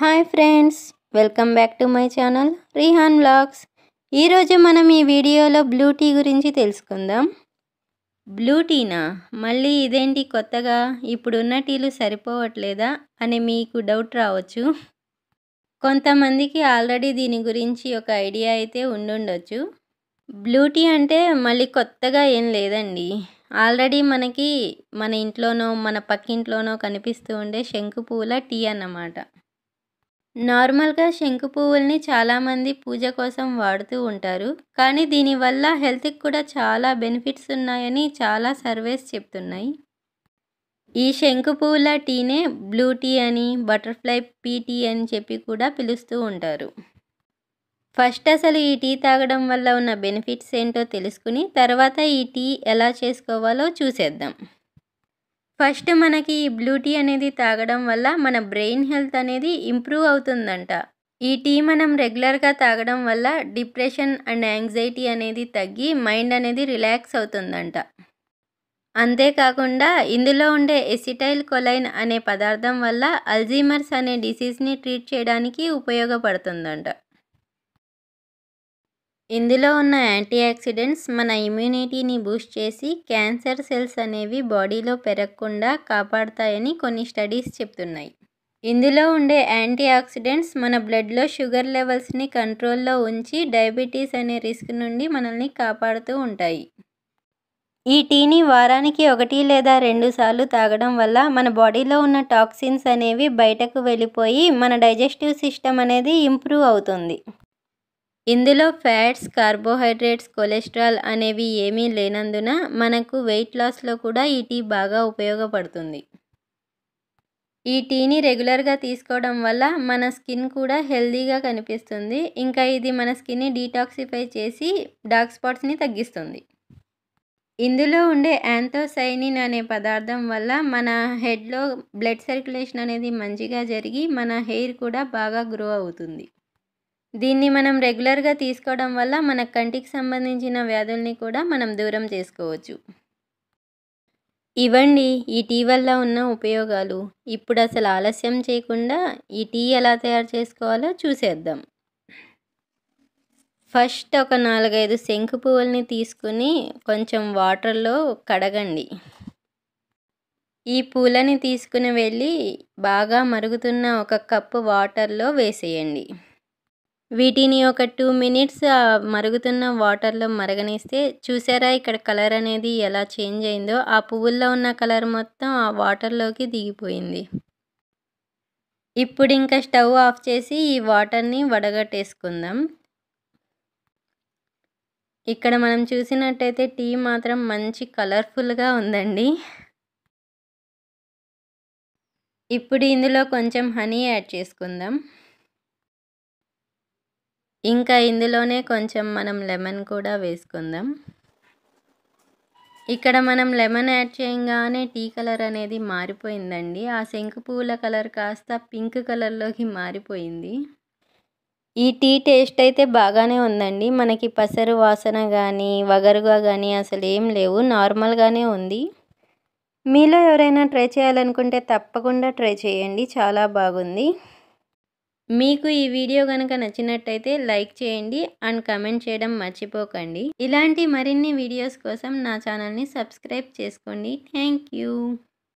hi friends welcome back to my channel Rehan blogs ఈరోజు మనం ఈ వీడియోలో బ్లూ టీ గురించి తెలుసుకుందాం బ్లూ టీనా మళ్ళీ ఇదేంటి కొత్తగా ఇప్పుడున్న టీలు సరిపోవట్లేదా అని మీకు డౌట్ రావచ్చు కొంతమందికి ఆల్రెడీ దీని గురించి ఒక ఐడియా అయితే ఉండుండొచ్చు బ్లూ టీ అంటే మళ్ళీ కొత్తగా ఏం లేదండి ఆల్రెడీ మనకి మన ఇంట్లోనో మన పక్కింట్లోనో కనిపిస్తూ ఉండే శంకు పూల టీ అన్నమాట నార్మల్గా శంకు పువ్వుల్ని చాలామంది పూజ కోసం వాడుతూ ఉంటారు కానీ దీనివల్ల హెల్త్కి కూడా చాలా బెనిఫిట్స్ ఉన్నాయని చాలా సర్వేస్ చెప్తున్నాయి ఈ శంకు పువ్వుల టీనే బ్లూ టీ అని బటర్ఫ్లై పీ టీ అని చెప్పి కూడా పిలుస్తూ ఉంటారు ఫస్ట్ అసలు ఈ టీ తాగడం వల్ల ఉన్న బెనిఫిట్స్ ఏంటో తెలుసుకుని తర్వాత ఈ టీ ఎలా చేసుకోవాలో చూసేద్దాం ఫస్ట్ మనకి ఈ బ్లూ టీ అనేది తాగడం వల్ల మన బ్రెయిన్ హెల్త్ అనేది ఇంప్రూవ్ అవుతుందంట ఈ టీ మనం రెగ్యులర్గా తాగడం వల్ల డిప్రెషన్ అండ్ యాంగ్జైటీ అనేది తగ్గి మైండ్ అనేది రిలాక్స్ అవుతుందంట అంతేకాకుండా ఇందులో ఉండే ఎసిటైల్ కొలైన్ అనే పదార్థం వల్ల అల్జీమర్స్ అనే డిసీజ్ని ట్రీట్ చేయడానికి ఉపయోగపడుతుందంట ఇందులో ఉన్న యాంటీ ఆక్సిడెంట్స్ మన ఇమ్యూనిటీని బూస్ట్ చేసి క్యాన్సర్ సెల్స్ అనేవి బాడీలో పెరగకుండా కాపాడతాయని కొన్ని స్టడీస్ చెప్తున్నాయి ఇందులో ఉండే యాంటీ ఆక్సిడెంట్స్ మన బ్లడ్లో షుగర్ లెవెల్స్ని కంట్రోల్లో ఉంచి డయాబెటీస్ అనే రిస్క్ నుండి మనల్ని కాపాడుతూ ఉంటాయి ఈ టీని వారానికి ఒకటి లేదా రెండు సార్లు తాగడం వల్ల మన బాడీలో ఉన్న టాక్సిన్స్ అనేవి బయటకు వెళ్ళిపోయి మన డైజెస్టివ్ సిస్టమ్ అనేది ఇంప్రూవ్ అవుతుంది ఇందులో ఫ్యాట్స్ కార్బోహైడ్రేట్స్ కొలెస్ట్రాల్ అనేవి ఏమీ లేనందున మనకు వెయిట్ లాస్లో కూడా ఈ టీ బాగా ఉపయోగపడుతుంది ఈ టీని రెగ్యులర్గా తీసుకోవడం వల్ల మన స్కిన్ కూడా హెల్దీగా కనిపిస్తుంది ఇంకా ఇది మన స్కిన్ని డీటాక్సిఫై చేసి డార్క్ స్పాట్స్ని తగ్గిస్తుంది ఇందులో ఉండే యాంథోసైనిన్ అనే పదార్థం వల్ల మన హెడ్లో బ్లడ్ సర్క్యులేషన్ అనేది మంచిగా జరిగి మన హెయిర్ కూడా బాగా గ్రో అవుతుంది దీన్ని మనం రెగ్యులర్గా తీసుకోవడం వల్ల మన కంటికి సంబంధించిన వ్యాధుల్ని కూడా మనం దూరం చేసుకోవచ్చు ఇవ్వండి ఈ టీ వల్ల ఉన్న ఉపయోగాలు ఇప్పుడు అసలు ఆలస్యం చేయకుండా ఈ టీ ఎలా తయారు చేసుకోవాలో చూసేద్దాం ఫస్ట్ ఒక నాలుగైదు శంకు పువ్వుల్ని తీసుకుని కొంచెం వాటర్లో కడగండి ఈ పూలని తీసుకుని వెళ్ళి బాగా మరుగుతున్న ఒక కప్పు వాటర్లో వేసేయండి వీటిని ఒక టూ మినిట్స్ మరుగుతున్న వాటర్లో మరగనిస్తే చూసారా ఇక్కడ కలర్ అనేది ఎలా చేంజ్ అయిందో ఆ పువ్వుల్లో ఉన్న కలర్ మొత్తం ఆ వాటర్లోకి దిగిపోయింది ఇప్పుడు ఇంకా స్టవ్ ఆఫ్ చేసి ఈ వాటర్ని వడగట్టేసుకుందాం ఇక్కడ మనం చూసినట్టయితే టీ మాత్రం మంచి కలర్ఫుల్గా ఉందండి ఇప్పుడు ఇందులో కొంచెం హనీ యాడ్ చేసుకుందాం ఇంకా ఇందులోనే కొంచెం మనం లెమన్ కూడా వేసుకుందాం ఇక్కడ మనం లెమన్ యాడ్ చేయగానే టీ కలర్ అనేది మారిపోయిందండి ఆ శంకు పువ్వుల కలర్ కాస్త పింక్ కలర్లోకి మారిపోయింది ఈ టీ టేస్ట్ అయితే బాగానే ఉందండి మనకి పసరు వాసన కానీ వగరుగా కానీ అసలు ఏం లేవు నార్మల్గానే ఉంది మీలో ఎవరైనా ట్రై చేయాలనుకుంటే తప్పకుండా ట్రై చేయండి చాలా బాగుంది మీకు ఈ వీడియో కనుక నచ్చినట్టయితే లైక్ చేయండి అండ్ కమెంట్ చేయడం మర్చిపోకండి ఇలాంటి మరిన్ని వీడియోస్ కోసం నా ఛానల్ని సబ్స్క్రైబ్ చేసుకోండి థ్యాంక్